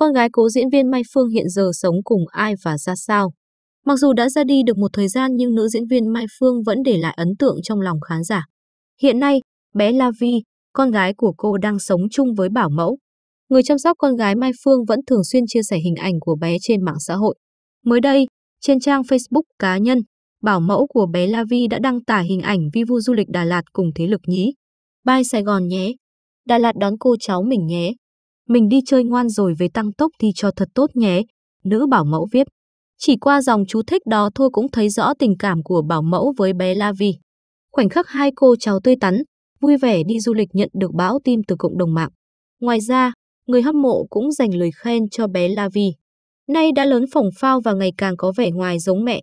con gái cố diễn viên Mai Phương hiện giờ sống cùng ai và ra sao. Mặc dù đã ra đi được một thời gian nhưng nữ diễn viên Mai Phương vẫn để lại ấn tượng trong lòng khán giả. Hiện nay, bé La Vi, con gái của cô đang sống chung với bảo mẫu. Người chăm sóc con gái Mai Phương vẫn thường xuyên chia sẻ hình ảnh của bé trên mạng xã hội. Mới đây, trên trang Facebook cá nhân, bảo mẫu của bé La Vi đã đăng tải hình ảnh vi vu du lịch Đà Lạt cùng thế lực nhí. Bye Sài Gòn nhé. Đà Lạt đón cô cháu mình nhé. Mình đi chơi ngoan rồi về tăng tốc thì cho thật tốt nhé. Nữ bảo mẫu viết. Chỉ qua dòng chú thích đó thôi cũng thấy rõ tình cảm của bảo mẫu với bé La Vi. Khoảnh khắc hai cô cháu tươi tắn, vui vẻ đi du lịch nhận được bão tim từ cộng đồng mạng. Ngoài ra, người hâm mộ cũng dành lời khen cho bé La Vi. Nay đã lớn phồng phao và ngày càng có vẻ ngoài giống mẹ.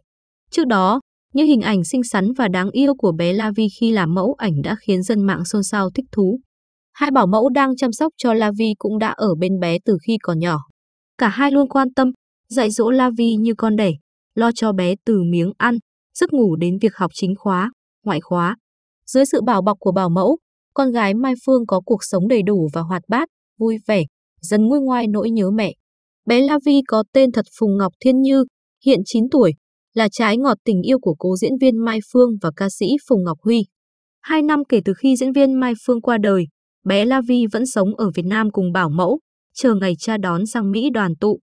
Trước đó, những hình ảnh xinh xắn và đáng yêu của bé La Vi khi làm mẫu ảnh đã khiến dân mạng xôn xao thích thú. Hai bảo mẫu đang chăm sóc cho Lavi cũng đã ở bên bé từ khi còn nhỏ. Cả hai luôn quan tâm, dạy dỗ Lavi như con đẻ, lo cho bé từ miếng ăn, giấc ngủ đến việc học chính khóa, ngoại khóa. Dưới sự bảo bọc của bảo mẫu, con gái Mai Phương có cuộc sống đầy đủ và hoạt bát, vui vẻ, dần nguôi ngoai nỗi nhớ mẹ. Bé Lavi có tên thật Phùng Ngọc Thiên Như, hiện 9 tuổi, là trái ngọt tình yêu của cố diễn viên Mai Phương và ca sĩ Phùng Ngọc Huy. Hai năm kể từ khi diễn viên Mai Phương qua đời, bé La Vi vẫn sống ở Việt Nam cùng bảo mẫu, chờ ngày cha đón sang Mỹ đoàn tụ.